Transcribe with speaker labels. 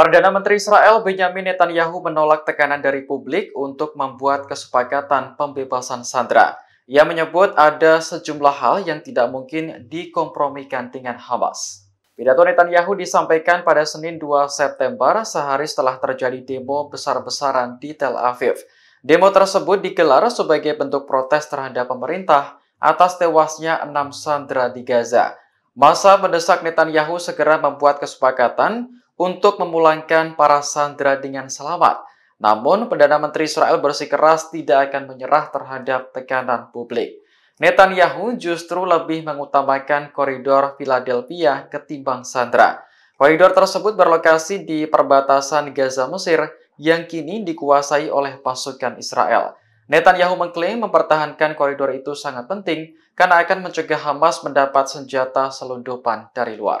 Speaker 1: Perdana Menteri Israel Benjamin Netanyahu menolak tekanan dari publik untuk membuat kesepakatan pembebasan Sandra. Ia menyebut ada sejumlah hal yang tidak mungkin dikompromikan dengan Hamas. Pidato Netanyahu disampaikan pada Senin 2 September sehari setelah terjadi demo besar-besaran di Tel Aviv. Demo tersebut digelar sebagai bentuk protes terhadap pemerintah atas tewasnya enam sandera di Gaza. Masa mendesak Netanyahu segera membuat kesepakatan untuk memulangkan para sandera dengan selamat. Namun, Perdana Menteri Israel bersikeras tidak akan menyerah terhadap tekanan publik. Netanyahu justru lebih mengutamakan koridor Philadelphia ketimbang Sandra. Koridor tersebut berlokasi di perbatasan Gaza Mesir yang kini dikuasai oleh pasukan Israel. Netanyahu mengklaim mempertahankan koridor itu sangat penting karena akan mencegah Hamas mendapat senjata selundupan dari luar.